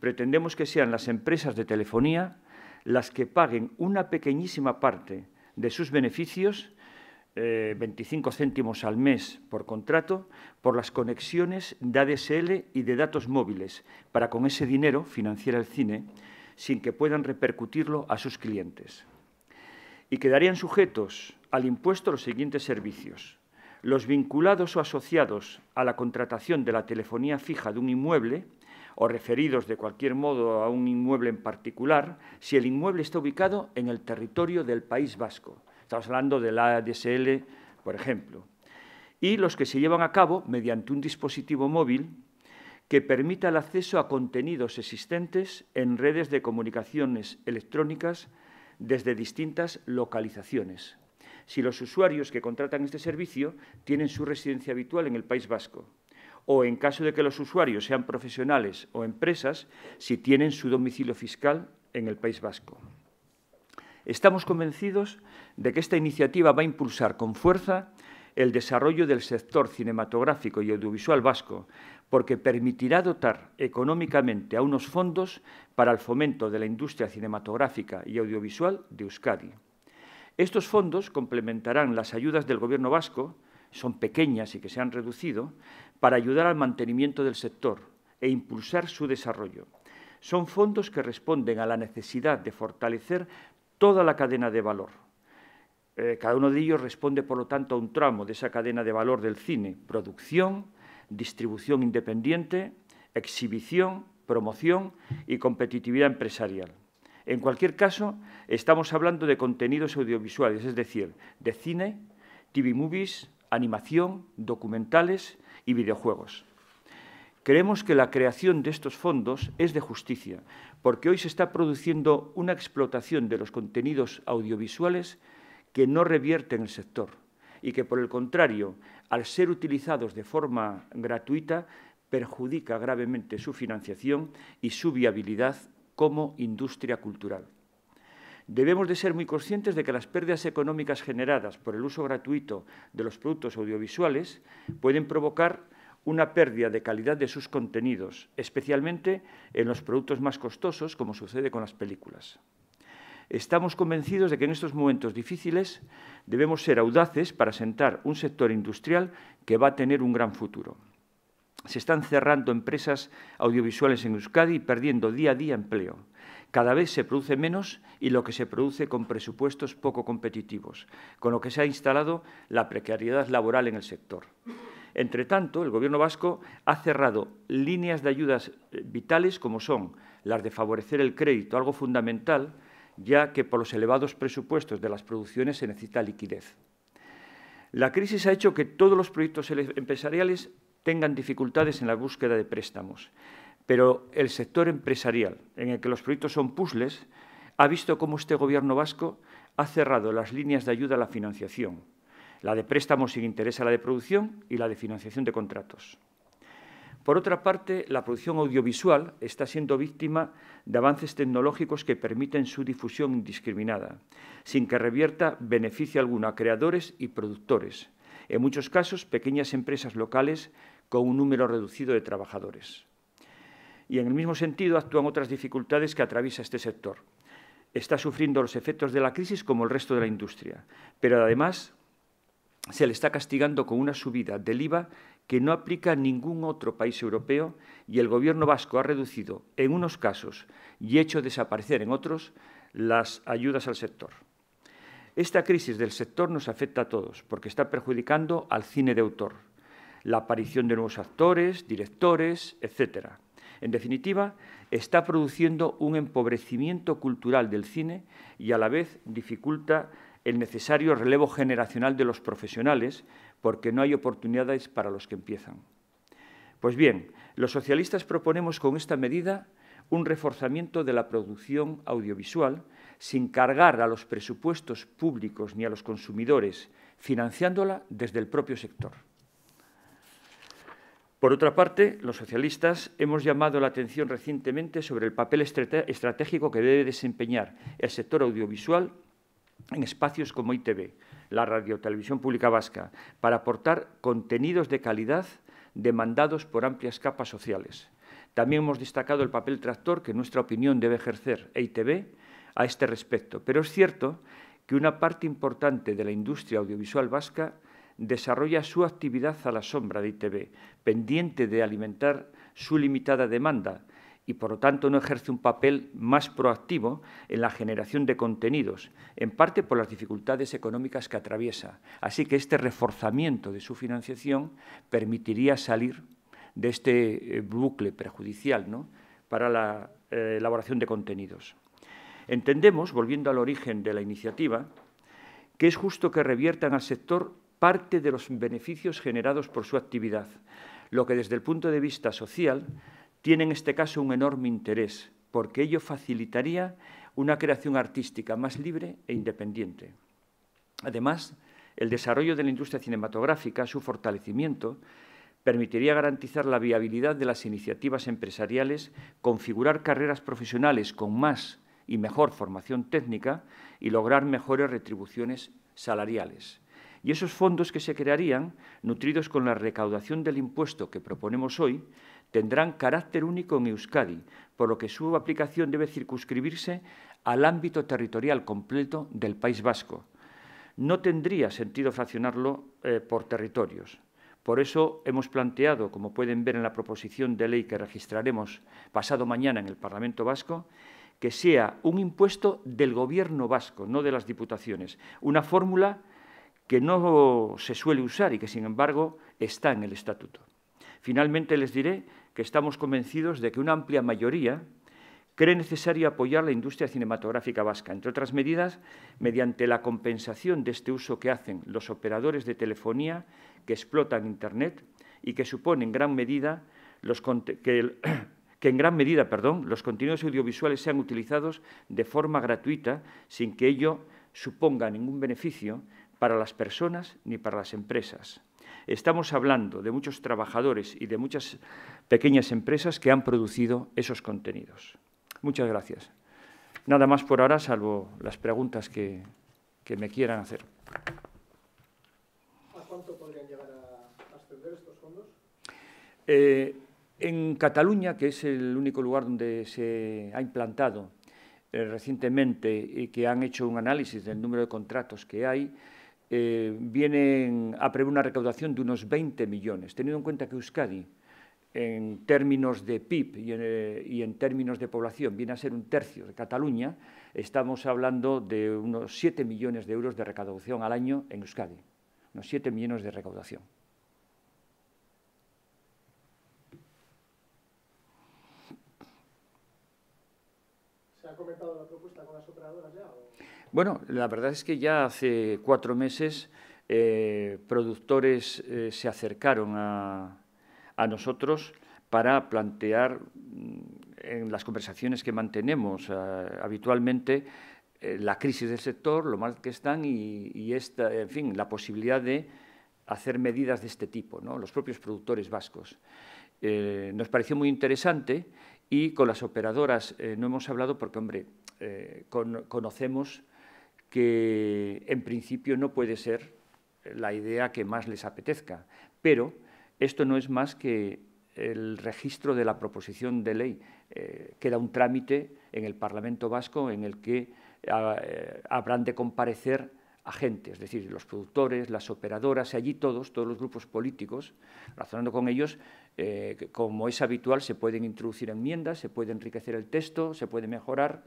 pretendemos que sean las empresas de telefonía las que paguen una pequeñísima parte de sus beneficios, 25 eh, céntimos al mes por contrato, por las conexiones de ADSL y de datos móviles, para con ese dinero financiar el cine sin que puedan repercutirlo a sus clientes. Y quedarían sujetos al impuesto los siguientes servicios. Los vinculados o asociados a la contratación de la telefonía fija de un inmueble, o referidos de cualquier modo a un inmueble en particular si el inmueble está ubicado en el territorio del País Vasco. Estamos hablando del ADSL, por ejemplo. Y los que se llevan a cabo mediante un dispositivo móvil que permita el acceso a contenidos existentes en redes de comunicaciones electrónicas desde distintas localizaciones. Si los usuarios que contratan este servicio tienen su residencia habitual en el País Vasco, o, en caso de que los usuarios sean profesionales o empresas, si tienen su domicilio fiscal en el País Vasco. Estamos convencidos de que esta iniciativa va a impulsar con fuerza el desarrollo del sector cinematográfico y audiovisual vasco, porque permitirá dotar económicamente a unos fondos para el fomento de la industria cinematográfica y audiovisual de Euskadi. Estos fondos complementarán las ayudas del Gobierno vasco, son pequeñas y que se han reducido, para ayudar al mantenimiento del sector e impulsar su desarrollo. Son fondos que responden a la necesidad de fortalecer toda la cadena de valor. Eh, cada uno de ellos responde, por lo tanto, a un tramo de esa cadena de valor del cine, producción, distribución independiente, exhibición, promoción y competitividad empresarial. En cualquier caso, estamos hablando de contenidos audiovisuales, es decir, de cine, TV movies, animación, documentales, y videojuegos. Creemos que la creación de estos fondos es de justicia, porque hoy se está produciendo una explotación de los contenidos audiovisuales que no revierte en el sector y que, por el contrario, al ser utilizados de forma gratuita, perjudica gravemente su financiación y su viabilidad como industria cultural. Debemos de ser muy conscientes de que las pérdidas económicas generadas por el uso gratuito de los productos audiovisuales pueden provocar una pérdida de calidad de sus contenidos, especialmente en los productos más costosos, como sucede con las películas. Estamos convencidos de que en estos momentos difíciles debemos ser audaces para sentar un sector industrial que va a tener un gran futuro. Se están cerrando empresas audiovisuales en Euskadi y perdiendo día a día empleo. Cada vez se produce menos y lo que se produce con presupuestos poco competitivos, con lo que se ha instalado la precariedad laboral en el sector. Entre tanto, el Gobierno vasco ha cerrado líneas de ayudas eh, vitales como son las de favorecer el crédito, algo fundamental, ya que por los elevados presupuestos de las producciones se necesita liquidez. La crisis ha hecho que todos los proyectos empresariales tengan dificultades en la búsqueda de préstamos pero el sector empresarial, en el que los proyectos son puzzles, ha visto cómo este Gobierno vasco ha cerrado las líneas de ayuda a la financiación, la de préstamos sin interés a la de producción y la de financiación de contratos. Por otra parte, la producción audiovisual está siendo víctima de avances tecnológicos que permiten su difusión indiscriminada, sin que revierta beneficio alguno a creadores y productores, en muchos casos pequeñas empresas locales con un número reducido de trabajadores y en el mismo sentido actúan otras dificultades que atraviesa este sector. Está sufriendo los efectos de la crisis como el resto de la industria, pero además se le está castigando con una subida del IVA que no aplica ningún otro país europeo y el Gobierno vasco ha reducido en unos casos y hecho desaparecer en otros las ayudas al sector. Esta crisis del sector nos afecta a todos porque está perjudicando al cine de autor, la aparición de nuevos actores, directores, etcétera. En definitiva, está produciendo un empobrecimiento cultural del cine y a la vez dificulta el necesario relevo generacional de los profesionales porque no hay oportunidades para los que empiezan. Pues bien, los socialistas proponemos con esta medida un reforzamiento de la producción audiovisual sin cargar a los presupuestos públicos ni a los consumidores, financiándola desde el propio sector. Por otra parte, los socialistas hemos llamado la atención recientemente sobre el papel estratégico que debe desempeñar el sector audiovisual en espacios como ITV, la Radiotelevisión Pública Vasca, para aportar contenidos de calidad demandados por amplias capas sociales. También hemos destacado el papel tractor que, en nuestra opinión, debe ejercer e ITV, a este respecto, pero es cierto que una parte importante de la industria audiovisual vasca desarrolla su actividad a la sombra de ITV, pendiente de alimentar su limitada demanda y por lo tanto no ejerce un papel más proactivo en la generación de contenidos, en parte por las dificultades económicas que atraviesa. Así que este reforzamiento de su financiación permitiría salir de este eh, bucle perjudicial ¿no? para la eh, elaboración de contenidos. Entendemos, volviendo al origen de la iniciativa, que es justo que reviertan al sector parte de los beneficios generados por su actividad, lo que desde el punto de vista social tiene en este caso un enorme interés, porque ello facilitaría una creación artística más libre e independiente. Además, el desarrollo de la industria cinematográfica, su fortalecimiento, permitiría garantizar la viabilidad de las iniciativas empresariales, configurar carreras profesionales con más y mejor formación técnica y lograr mejores retribuciones salariales. Y esos fondos que se crearían, nutridos con la recaudación del impuesto que proponemos hoy, tendrán carácter único en Euskadi, por lo que su aplicación debe circunscribirse al ámbito territorial completo del País Vasco. No tendría sentido fraccionarlo eh, por territorios. Por eso hemos planteado, como pueden ver en la proposición de ley que registraremos pasado mañana en el Parlamento Vasco, que sea un impuesto del Gobierno vasco, no de las diputaciones, una fórmula que no se suele usar y que, sin embargo, está en el Estatuto. Finalmente, les diré que estamos convencidos de que una amplia mayoría cree necesario apoyar la industria cinematográfica vasca, entre otras medidas, mediante la compensación de este uso que hacen los operadores de telefonía que explotan Internet y que supone en gran medida los que, en gran medida perdón, los contenidos audiovisuales sean utilizados de forma gratuita sin que ello suponga ningún beneficio para las personas ni para las empresas. Estamos hablando de muchos trabajadores y de muchas pequeñas empresas que han producido esos contenidos. Muchas gracias. Nada más por ahora, salvo las preguntas que, me quieran hacer. ¿A cuánto podrían llegar a ascender estos fondos? Eh, en Cataluña, que es el único lugar donde se ha implantado eh, recientemente y que han hecho un análisis del número de contratos que hay, eh, vienen a prever una recaudación de unos 20 millones, teniendo en cuenta que Euskadi, en términos de PIB eh, y en, términos de población viene a ser un tercio de Cataluña, estamos hablando de unos 7 millones de euros de recaudación al año en Euskadi, unos 7 millones de recaudación. ¿Se ha comentado la propuesta con las operadoras ya? Bueno, la verdad es que ya hace cuatro meses eh, productores eh, se acercaron a, nosotros para plantear mm, en las conversaciones que mantenemos eh, habitualmente la crisis del sector, lo mal que están y, esta, en fin, la posibilidad de hacer medidas de este tipo, ¿no? los propios productores vascos. nos pareció muy interesante y con las operadoras no hemos hablado porque, hombre, conocemos que en principio no puede ser la idea que más les apetezca, pero esto no es más que el registro de la proposición de ley. Eh, queda un trámite en el Parlamento vasco en el que eh, habrán de comparecer agentes, es decir, los productores, las operadoras, y allí todos, todos los grupos políticos, razonando con ellos, eh, como es habitual, se pueden introducir enmiendas, se puede enriquecer el texto, se puede mejorar,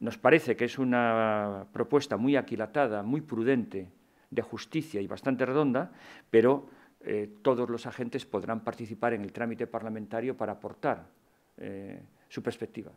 nos parece que es una propuesta muy aquilatada, muy prudente, de justicia y bastante redonda, pero eh, todos los agentes podrán participar en el trámite parlamentario para aportar eh, su perspectiva.